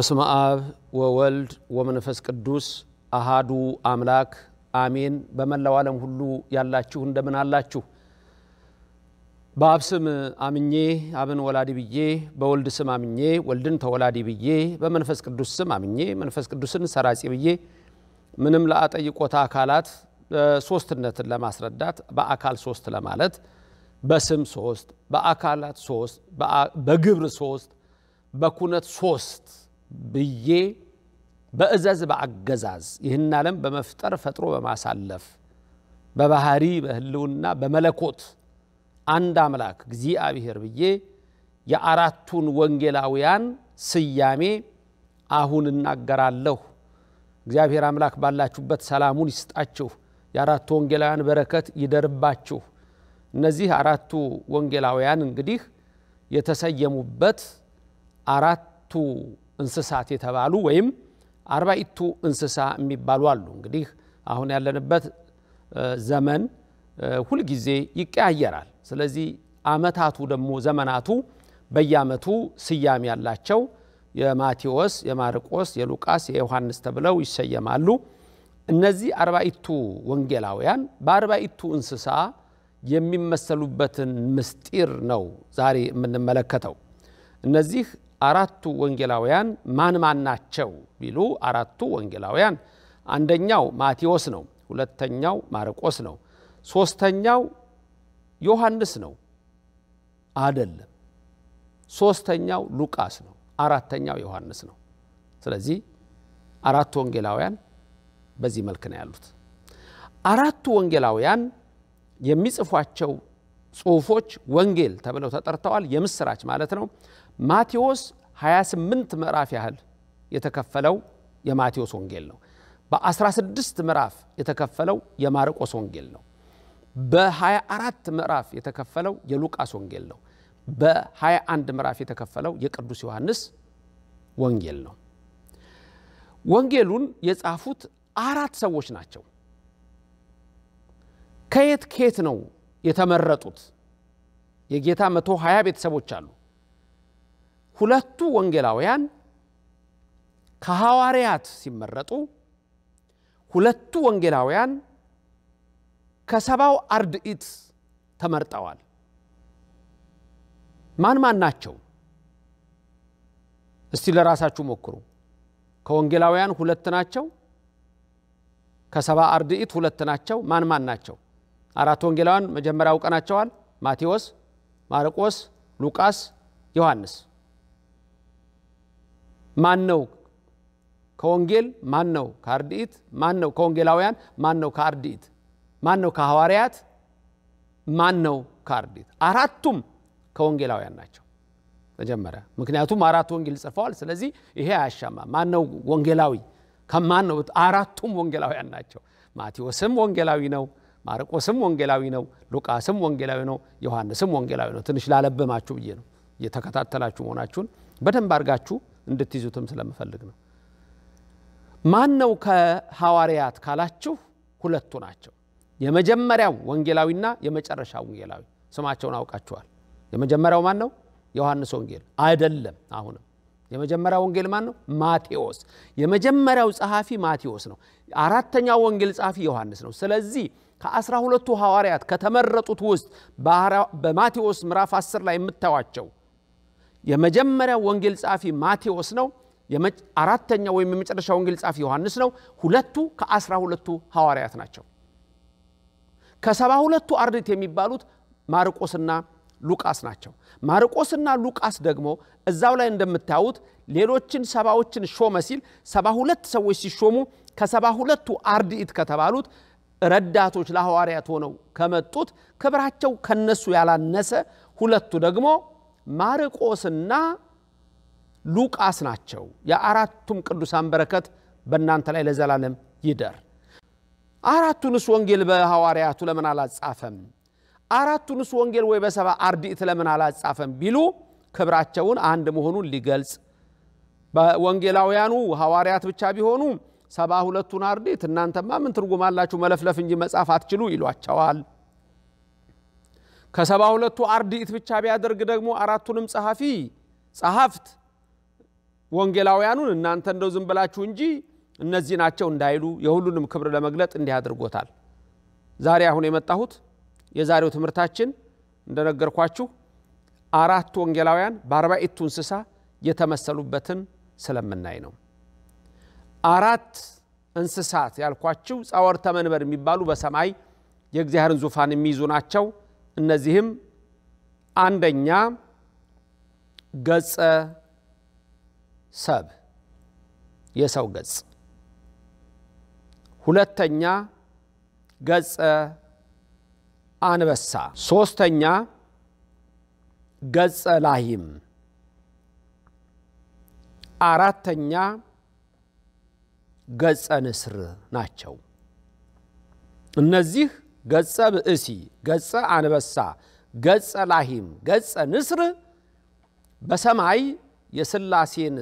በስመ አብ ወወልድ ወመንፈስ ቅዱስ አሃዱ አምላክ አሜን። በመላው ዓለም ሁሉ ያላችሁ እንደምን አላችሁ? በአብ ስም አምኜ አብን ወላዲ ብዬ፣ በወልድ ስም አምኜ ወልድን ተወላዲ ብዬ፣ በመንፈስ ቅዱስ ስም አምኜ መንፈስ ቅዱስን ሰራጺ ብዬ ምንም ለአጠይቆታ አካላት ሶስትነትን ለማስረዳት በአካል ሶስት ለማለት በስም ሶስት፣ በአካላት ሶስት፣ በግብር ሶስት፣ በኩነት ሶስት ብዬ በእዘዝ በአገዛዝ ይህን ዓለም በመፍጠር ፈጥሮ በማሳለፍ በባህሪ በህልውና በመለኮት አንድ አምላክ እግዚአብሔር ብዬ የአራቱን ወንጌላውያን ስያሜ አሁን እናገራለሁ። እግዚአብሔር አምላክ ባላችሁበት ሰላሙን ይስጣችሁ። የአራቱ ወንጌላውያን በረከት ይደርባችሁ። እነዚህ አራቱ ወንጌላውያን እንግዲህ የተሰየሙበት አራቱ እንስሳት የተባሉ ወይም አርባይቱ እንስሳ የሚባሉ አሉ። እንግዲህ አሁን ያለንበት ዘመን ሁልጊዜ ይቀያየራል። ስለዚህ አመታቱ ደግሞ ዘመናቱ በየአመቱ ስያሜ ያላቸው የማቴዎስ፣ የማርቆስ፣ የሉቃስ፣ የዮሐንስ ተብለው ይሰየማሉ። እነዚህ አርባይቱ ወንጌላውያን በአርባይቱ እንስሳ የሚመሰሉበትን ምስጢር ነው ዛሬ የምንመለከተው። እነዚህ አራቱ ወንጌላውያን ማን ማን ናቸው ቢሉ አራቱ ወንጌላውያን አንደኛው ማቴዎስ ነው። ሁለተኛው ማርቆስ ነው። ሶስተኛው ዮሐንስ ነው አደለም። ሶስተኛው ሉቃስ ነው። አራተኛው ዮሐንስ ነው። ስለዚህ አራቱ ወንጌላውያን በዚህ መልክ ነው ያሉት። አራቱ ወንጌላውያን የሚጽፏቸው ጽሁፎች ወንጌል ተብለው ተጠርተዋል። የምስራች ማለት ነው። ማቴዎስ 28 ምዕራፍ ያህል የተከፈለው የማቴዎስ ወንጌል ነው። በ16 ምዕራፍ የተከፈለው የማርቆስ ወንጌል ነው። በ24 ምዕራፍ የተከፈለው የሉቃስ ወንጌል ነው። በ21 ምዕራፍ የተከፈለው የቅዱስ ዮሐንስ ወንጌል ነው። ወንጌሉን የጻፉት አራት ሰዎች ናቸው። ከየት ከየት ነው የተመረጡት? የጌታ መቶ 20 ቤተሰቦች አሉ። ሁለቱ ወንጌላውያን ከሐዋርያት ሲመረጡ ሁለቱ ወንጌላውያን ከሰባው አርድኢት ተመርጠዋል። ማን ማን ናቸው? እስቲ ለራሳችሁ ሞክሩ። ከወንጌላውያን ሁለት ናቸው። ከሰባ አርድኢት ሁለት ናቸው። ማን ማን ናቸው? አራት ወንጌላውያን መጀመሪያ አውቀናቸዋል። ማቴዎስ፣ ማርቆስ፣ ሉቃስ፣ ዮሐንስ ማን ነው ከወንጌል ማን ነው ከአርድኢት ማን ነው ከወንጌላውያን ማን ነው ከአርድኢት ማን ነው ከሐዋርያት ማን ነው ከአርድኢት አራቱም ከወንጌላውያን ናቸው መጀመሪያ ምክንያቱም አራት ወንጌል ጽፈዋል ስለዚህ ይሄ አያሻማ ማን ነው ወንጌላዊ ከማን ነው አራቱም ወንጌላውያን ናቸው ማቴዎስም ወንጌላዊ ነው ማርቆስም ወንጌላዊ ነው ሉቃስም ወንጌላዊ ነው ዮሐንስም ወንጌላዊ ነው ትንሽ ላለበማችሁ ብዬ ነው እየተከታተላችሁ መሆናችሁን በደንብ አድርጋችሁ እንድትይዙትም ስለምፈልግ ነው። ማን ነው ከሐዋርያት ካላችሁ ሁለቱ ናቸው። የመጀመሪያው ወንጌላዊና የመጨረሻው ወንጌላዊ ስማቸውን አውቃችኋል። የመጀመሪያው ማን ነው? ዮሐንስ ወንጌል አይደለም። አሁንም የመጀመሪያው ወንጌል ማን ነው? ማቴዎስ። የመጀመሪያው ጸሐፊ ማቴዎስ ነው። አራተኛው ወንጌል ጸሐፊ ዮሐንስ ነው። ስለዚህ ከአስራ ሁለቱ ሐዋርያት ከተመረጡት ውስጥ በማቴዎስ ምዕራፍ 10 ላይ የምታዩቸው? የመጀመሪያው ወንጌል ጻፊ ማቴዎስ ነው አራተኛው ወይም የመጨረሻ ወንጌል ጻፊ ዮሐንስ ነው ሁለቱ ከአስራ ሁለቱ ሐዋርያት ናቸው ከሰባ ሁለቱ አርድት የሚባሉት ማርቆስና ሉቃስ ናቸው ማርቆስና ሉቃስ ደግሞ እዛው ላይ እንደምታዩት ሌሎችን ሰባዎችን ሾመ ሲል ሰባ ሁለት ሰዎች ሲሾሙ ከሰባ ሁለቱ አርድኢት ከተባሉት ረዳቶች ለሐዋርያት ሆነው ከመጡት ክብራቸው ከነሱ ያላነሰ ሁለቱ ደግሞ ማርቆስና ሉቃስ ናቸው። የአራቱም ቅዱሳን በረከት በእናንተ ላይ ለዘላለም ይደር። አራቱንስ ወንጌል በሐዋርያቱ ለምን አላጻፈም? አራቱንስ ወንጌል ወይ በሰባ አርድእት ለምን አላጻፈም ቢሉ ክብራቸውን አንድ መሆኑን ሊገልጽ በወንጌላውያኑ ሐዋርያት ብቻ ቢሆኑ ሰባ ሁለቱን አርድእት እናንተማ ምን ትርጉማላችሁ መለፍለፍ እንጂ መጻፍ አትችሉ ይሏቸዋል። ከሰባ ሁለቱ አርድእት ብቻ ቢያደርግ ደግሞ አራቱንም ጸሐፊ ጸሐፍት ወንጌላውያኑን እናንተ እንደው ዝም ብላችሁ እንጂ እነዚህ ናቸው እንዳይሉ የሁሉንም ክብር ለመግለጥ እንዲህ አድርጎታል። ዛሬ አሁን የመጣሁት የዛሬው ትምህርታችን እንደነገርኳችሁ አራት ወንጌላውያን በአርባዕቱ እንስሳ የተመሰሉበትን ስለምናይ ነው። አራት እንስሳት ያልኳችሁ ጸወርተ መንበር የሚባሉ በሰማይ የእግዚአብሔርን ዙፋን የሚይዙ ናቸው። እነዚህም አንደኛ ገጸ ሰብ የሰው ገጽ፣ ሁለተኛ ገጸ አንበሳ፣ ሶስተኛ ገጸ ላሂም፣ አራተኛ ገጸ ንስር ናቸው። እነዚህ ገጸ ብእሲ፣ ገጸ አንበሳ፣ ገጸ ላሂም፣ ገጸ ንስር በሰማይ የስላሴን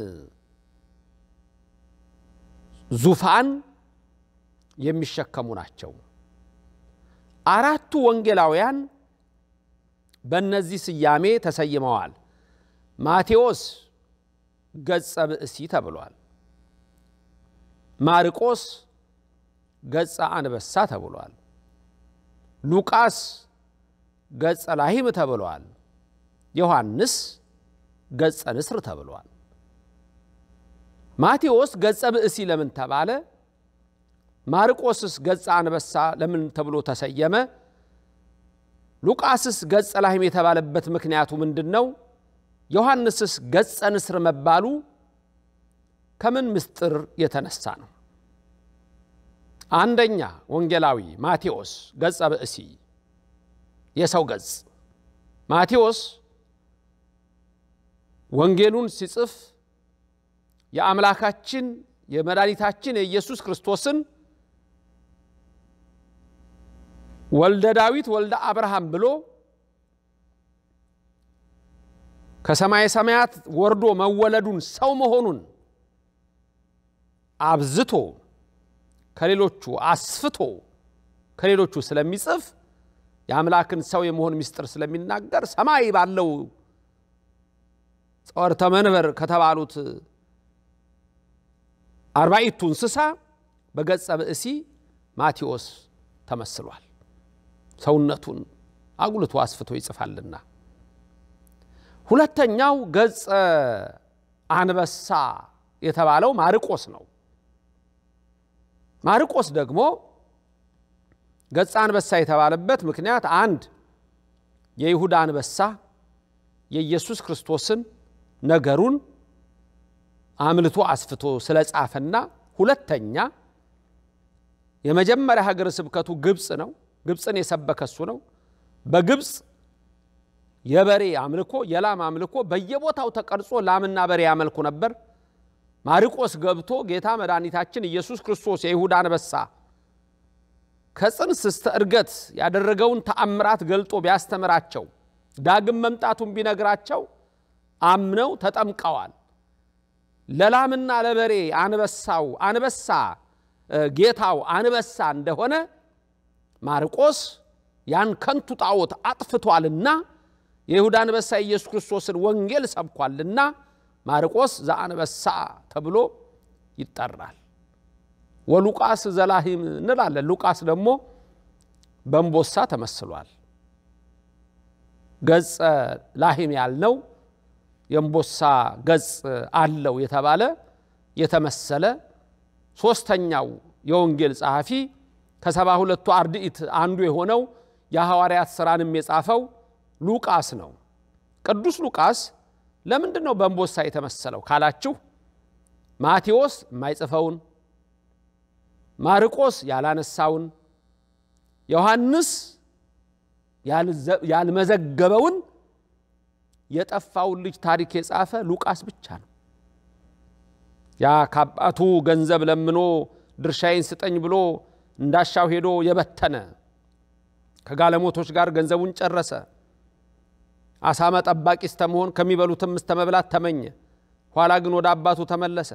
ዙፋን የሚሸከሙ ናቸው። አራቱ ወንጌላውያን በእነዚህ ስያሜ ተሰይመዋል። ማቴዎስ ገጸ ብእሲ ተብሏል። ማርቆስ ገጸ አንበሳ ተብሏል። ሉቃስ ገጸ ላሂብ ተብሏል። ዮሐንስ ገጸ ንስር ተብሏል። ማቴዎስ ገጸ ብእሲ ለምን ተባለ? ማርቆስስ ገጸ አንበሳ ለምን ተብሎ ተሰየመ? ሉቃስስ ገጸ ላሂም የተባለበት ምክንያቱ ምንድን ነው? ዮሐንስስ ገጸ ንስር መባሉ ከምን ምስጢር የተነሳ ነው? አንደኛ ወንጌላዊ ማቴዎስ ገጸ ብእሲ የሰው ገጽ ማቴዎስ ወንጌሉን ሲጽፍ የአምላካችን የመድኃኒታችን የኢየሱስ ክርስቶስን ወልደ ዳዊት ወልደ አብርሃም ብሎ ከሰማይ ሰማያት ወርዶ መወለዱን ሰው መሆኑን አብዝቶ ከሌሎቹ አስፍቶ ከሌሎቹ ስለሚጽፍ የአምላክን ሰው የመሆን ምስጢር ስለሚናገር ሰማይ ባለው ጸወርተ መንበር ከተባሉት አርባይቱ እንስሳ በገጸ ብእሲ ማቴዎስ ተመስሏል። ሰውነቱን አጉልቶ አስፍቶ ይጽፋልና። ሁለተኛው ገጸ አንበሳ የተባለው ማርቆስ ነው። ማርቆስ ደግሞ ገጸ አንበሳ የተባለበት ምክንያት አንድ የይሁዳ አንበሳ የኢየሱስ ክርስቶስን ነገሩን አምልቶ አስፍቶ ጻፈና ሁለተኛ የመጀመሪያ ሀገረ ስብከቱ ግብፅ ነው። ግብፅን የሰበከ እሱ ነው። በግብፅ የበሬ አምልኮ የላም አምልኮ በየቦታው ተቀርጾ ላምና በሬ ያመልኩ ነበር። ማርቆስ ገብቶ ጌታ መድኃኒታችን ኢየሱስ ክርስቶስ የይሁዳ አንበሳ ከጽንስ እስተ እርገት ያደረገውን ተአምራት ገልጦ ቢያስተምራቸው ዳግም መምጣቱን ቢነግራቸው አምነው ተጠምቀዋል። ለላምና ለበሬ አንበሳው አንበሳ ጌታው አንበሳ እንደሆነ ማርቆስ ያን ከንቱ ጣዖት አጥፍቷልና የይሁዳ አንበሳ ኢየሱስ ክርስቶስን ወንጌል ሰብኳልና ማርቆስ ዘአንበሳ ተብሎ ይጠራል። ወሉቃስ ዘላሂም እንላለን። ሉቃስ ደግሞ በእንቦሳ ተመስሏል። ገጸ ላሂም ያልነው የእንቦሳ ገጽ አለው የተባለ የተመሰለ ሶስተኛው የወንጌል ጸሐፊ ከሰባ ሁለቱ አርድኢት አንዱ የሆነው የሐዋርያት ሥራንም የጻፈው ሉቃስ ነው። ቅዱስ ሉቃስ ለምንድን ነው በእንቦሳ የተመሰለው ካላችሁ ማቴዎስ የማይጽፈውን ማርቆስ ያላነሳውን ዮሐንስ ያልመዘገበውን የጠፋውን ልጅ ታሪክ የጻፈ ሉቃስ ብቻ ነው። ያ ከአባቱ ገንዘብ ለምኖ ድርሻዬን ስጠኝ ብሎ እንዳሻው ሄዶ የበተነ ከጋለሞቶች ጋር ገንዘቡን ጨረሰ። አሳማ ጠባቂ እስተመሆን ከሚበሉትም እስተመብላት መብላት ተመኘ። ኋላ ግን ወደ አባቱ ተመለሰ።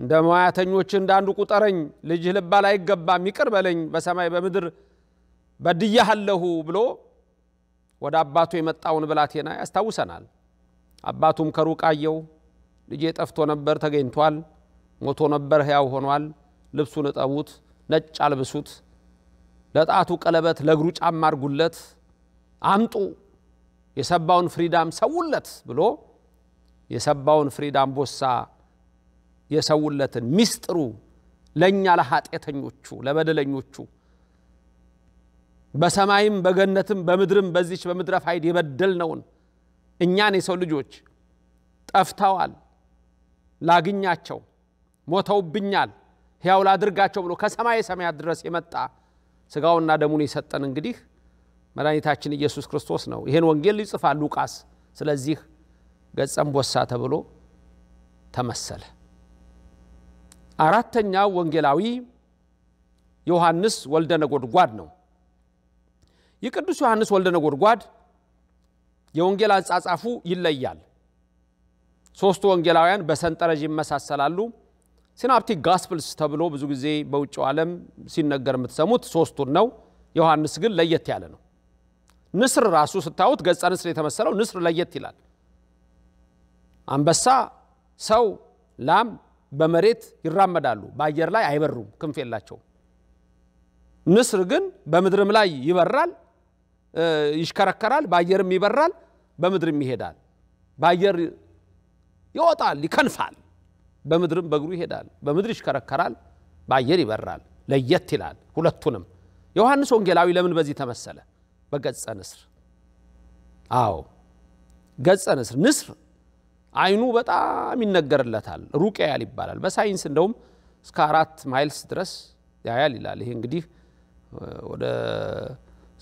እንደ ሙያተኞች እንደ አንዱ ቁጠረኝ፣ ልጅህ ልባል አይገባም፣ ይቅር በለኝ፣ በሰማይ በምድር በድያሃለሁ ብሎ ወደ አባቱ የመጣውን ብላቴና ያስታውሰናል። አባቱም ከሩቅ አየው። ልጄ ጠፍቶ ነበር፣ ተገኝቷል። ሞቶ ነበር፣ ሕያው ሆኗል። ልብሱን እጠቡት፣ ነጭ አልብሱት፣ ለጣቱ ቀለበት፣ ለእግሩ ጫማ አርጉለት፣ አምጡ የሰባውን ፍሪዳም ሰውለት ብሎ የሰባውን ፍሪዳም ቦሳ የሰውለትን ሚስጥሩ ለእኛ ለኃጢአተኞቹ ለበደለኞቹ በሰማይም በገነትም በምድርም በዚች በምድረ ፋይድ የበደልነውን እኛን የሰው ልጆች ጠፍተዋል፣ ላግኛቸው፣ ሞተውብኛል፣ ሕያው ላድርጋቸው ብሎ ከሰማይ ሰማያት ድረስ የመጣ ስጋውና ደሙን የሰጠን እንግዲህ መድኃኒታችን ኢየሱስ ክርስቶስ ነው። ይህን ወንጌል ይጽፋል ሉቃስ። ስለዚህ ገጸም ቦሳ ተብሎ ተመሰለ። አራተኛው ወንጌላዊ ዮሐንስ ወልደ ነጎድጓድ ነው። የቅዱስ ዮሐንስ ወልደ ነጎድጓድ የወንጌል አጻጻፉ ይለያል። ሦስቱ ወንጌላውያን በሰንጠረዥ ይመሳሰላሉ። ሲናፕቲክ ጋስፕልስ ተብሎ ብዙ ጊዜ በውጭው ዓለም ሲነገር የምትሰሙት ሦስቱን ነው። ዮሐንስ ግን ለየት ያለ ነው። ንስር ራሱ ስታዩት ገጸ ንስር የተመሰለው ንስር ለየት ይላል። አንበሳ፣ ሰው፣ ላም በመሬት ይራመዳሉ፣ በአየር ላይ አይበሩም፣ ክንፍ የላቸውም። ንስር ግን በምድርም ላይ ይበራል፣ ይሽከረከራል፣ በአየርም ይበራል፣ በምድርም ይሄዳል። በአየር ይወጣል፣ ይከንፋል፣ በምድርም በእግሩ ይሄዳል፣ በምድር ይሽከረከራል፣ በአየር ይበራል። ለየት ይላል ሁለቱንም። ዮሐንስ ወንጌላዊ ለምን በዚህ ተመሰለ? በገጸ ንስር አዎ ገጸ ንስር ንስር አይኑ በጣም ይነገርለታል ሩቅ ያያል ይባላል በሳይንስ እንደውም እስከ አራት ማይልስ ድረስ ያያል ይላል ይሄ እንግዲህ ወደ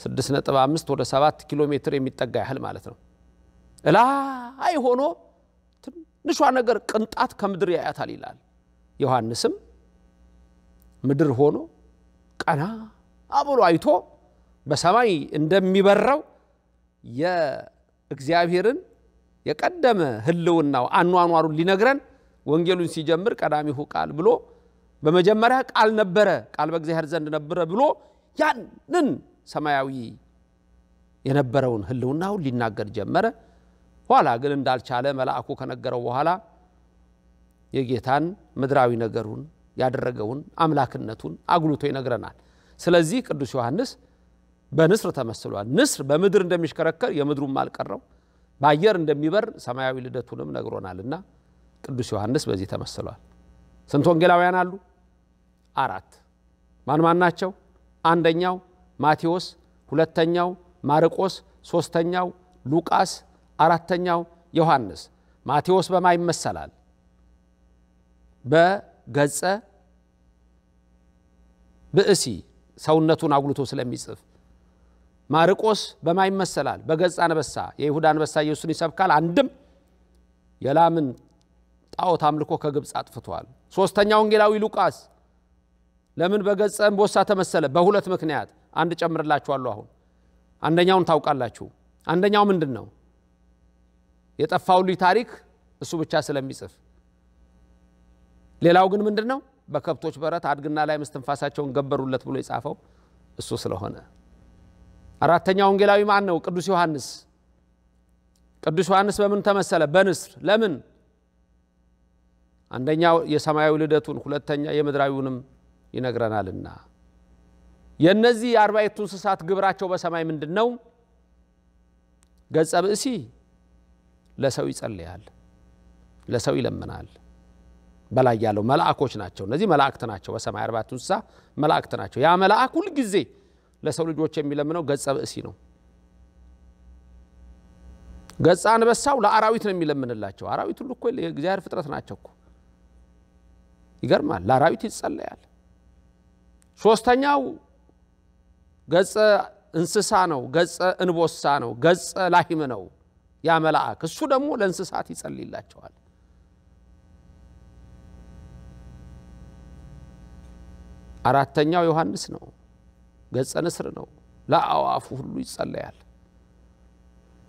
6.5 ወደ 7 ኪሎ ሜትር የሚጠጋ ያህል ማለት ነው እላይ ሆኖ ትንሿ ነገር ቅንጣት ከምድር ያያታል ይላል ዮሐንስም ምድር ሆኖ ቀና አብሎ አይቶ በሰማይ እንደሚበራው የእግዚአብሔርን የቀደመ ህልውናው አኗኗሩን ሊነግረን ወንጌሉን ሲጀምር ቀዳሚሁ ቃል ብሎ በመጀመሪያ ቃል ነበረ፣ ቃል በእግዚአብሔር ዘንድ ነበረ ብሎ ያንን ሰማያዊ የነበረውን ህልውናውን ሊናገር ጀመረ። ኋላ ግን እንዳልቻለ መልአኩ ከነገረው በኋላ የጌታን ምድራዊ ነገሩን ያደረገውን አምላክነቱን አጉልቶ ይነግረናል። ስለዚህ ቅዱስ ዮሐንስ በንስር ተመስሏል። ንስር በምድር እንደሚሽከረከር የምድሩም አልቀረው በአየር እንደሚበር ሰማያዊ ልደቱንም ነግሮናልና ቅዱስ ዮሐንስ በዚህ ተመስሏል። ስንት ወንጌላውያን አሉ? አራት። ማን ማን ናቸው? አንደኛው ማቴዎስ፣ ሁለተኛው ማርቆስ፣ ሶስተኛው ሉቃስ፣ አራተኛው ዮሐንስ። ማቴዎስ በማ ይመሰላል? በገጸ ብእሲ ሰውነቱን አጉልቶ ስለሚጽፍ ማርቆስ በማን ይመሰላል? በገጽ አንበሳ። የይሁዳ አንበሳ ኢየሱስን ይሰብካል። አንድም የላምን ጣዖት አምልኮ ከግብፅ አጥፍቷል። ሶስተኛ ወንጌላዊ ሉቃስ ለምን በገጸ እምቦሳ ተመሰለ? በሁለት ምክንያት። አንድ ጨምርላችኋለሁ። አሁን አንደኛውን ታውቃላችሁ። አንደኛው ምንድን ነው? የጠፋው ልጅ ታሪክ እሱ ብቻ ስለሚጽፍ፣ ሌላው ግን ምንድን ነው? በከብቶች በረት አድግና ላይ ምስትንፋሳቸውን ገበሩለት ብሎ የጻፈው እሱ ስለሆነ አራተኛ ወንጌላዊ ማን ነው? ቅዱስ ዮሐንስ። ቅዱስ ዮሐንስ በምን ተመሰለ? በንስር። ለምን? አንደኛ የሰማያዊ ልደቱን፣ ሁለተኛ የምድራዊውንም ይነግረናልና። የእነዚህ የአርባዕቱ እንስሳት ግብራቸው በሰማይ ምንድን ነው? ገጸ ብእሲ ለሰው ይጸልያል፣ ለሰው ይለምናል። በላይ ያለው መላእኮች ናቸው። እነዚህ መላእክት ናቸው። በሰማይ አርባዕቱ እንስሳ መላእክት ናቸው። ያ መልአክ ሁልጊዜ ለሰው ልጆች የሚለምነው ገጸ ብእሲ ነው። ገጸ አንበሳው ለአራዊት ነው የሚለምንላቸው። አራዊት ሁሉ እኮ የእግዚአብሔር ፍጥረት ናቸው እኮ። ይገርማል። ለአራዊት ይጸለያል። ሶስተኛው ገጸ እንስሳ ነው። ገጸ እንቦሳ ነው። ገጸ ላሂም ነው። ያ መልአክ እሱ ደግሞ ለእንስሳት ይጸልይላቸዋል። አራተኛው ዮሐንስ ነው። ገጸ ንስር ነው። ለአዋፉ ሁሉ ይጸለያል።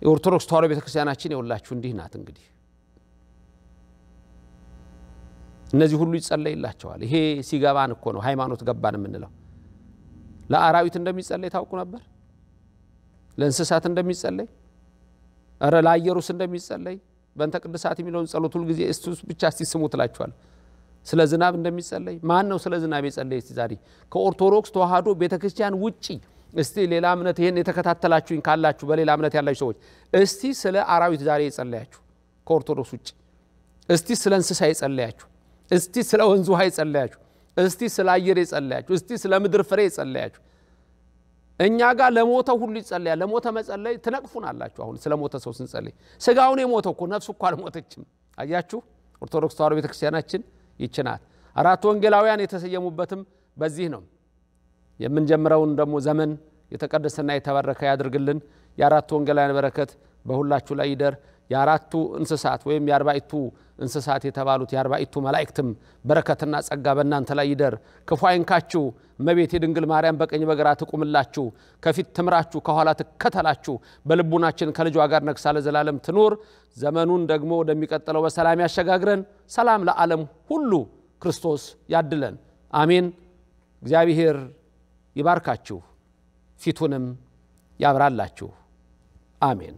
የኦርቶዶክስ ተዋሕዶ ቤተ ክርስቲያናችን የወላችሁ እንዲህ ናት። እንግዲህ እነዚህ ሁሉ ይጸለይላቸዋል። ይሄ ሲገባን እኮ ነው ሃይማኖት ገባን የምንለው። ለአራዊት እንደሚጸለይ ታውቁ ነበር? ለእንስሳት እንደሚጸለይ ረ ለአየሩስ እንደሚጸለይ በእንተ ቅድሳት የሚለውን ጸሎት ሁልጊዜ እሱ ብቻ እስቲ ስሙ ትላችኋል። ስለ ዝናብ እንደሚጸለይ ማን ነው ስለ ዝናብ የጸለይ? እስቲ ዛሬ ከኦርቶዶክስ ተዋህዶ ቤተክርስቲያን ውጪ እስቲ ሌላ እምነት ይህን የተከታተላችሁኝ ካላችሁ በሌላ እምነት ያላችሁ ሰዎች እስቲ ስለ አራዊት ዛሬ የጸለያችሁ ከኦርቶዶክስ ውጭ፣ እስቲ ስለ እንስሳ የጸለያችሁ፣ እስቲ ስለ ወንዝ ውሃ የጸለያችሁ፣ እስቲ ስለ አየር የጸለያችሁ፣ እስቲ ስለ ምድር ፍሬ የጸለያችሁ። እኛ ጋር ለሞተ ሁሉ ይጸለያል። ለሞተ መጸለይ ትነቅፉን አላችሁ። አሁን ስለ ሞተ ሰው ስንጸለይ ስጋውን የሞተ እኮ ነፍሱ እኳ አልሞተችም። አያችሁ ኦርቶዶክስ ተዋህዶ ቤተክርስቲያናችን ይችናት። አራት ወንጌላውያን የተሰየሙበትም በዚህ ነው። የምንጀምረውን ደግሞ ዘመን የተቀደሰና የተባረከ ያድርግልን። የአራቱ ወንጌላውያን በረከት በሁላችሁ ላይ ይደር። የአራቱ እንስሳት ወይም የአርባይቱ እንስሳት የተባሉት የአርባዕቱ መላእክትም በረከትና ጸጋ በእናንተ ላይ ይደር። ክፉ አይንካችሁ። እመቤት የድንግል ማርያም በቀኝ በግራ ትቁምላችሁ፣ ከፊት ትምራችሁ፣ ከኋላ ትከተላችሁ። በልቡናችን ከልጇ ጋር ነግሳ ለዘላለም ትኑር። ዘመኑን ደግሞ ወደሚቀጥለው በሰላም ያሸጋግረን። ሰላም ለዓለም ሁሉ ክርስቶስ ያድለን። አሜን። እግዚአብሔር ይባርካችሁ፣ ፊቱንም ያብራላችሁ። አሜን።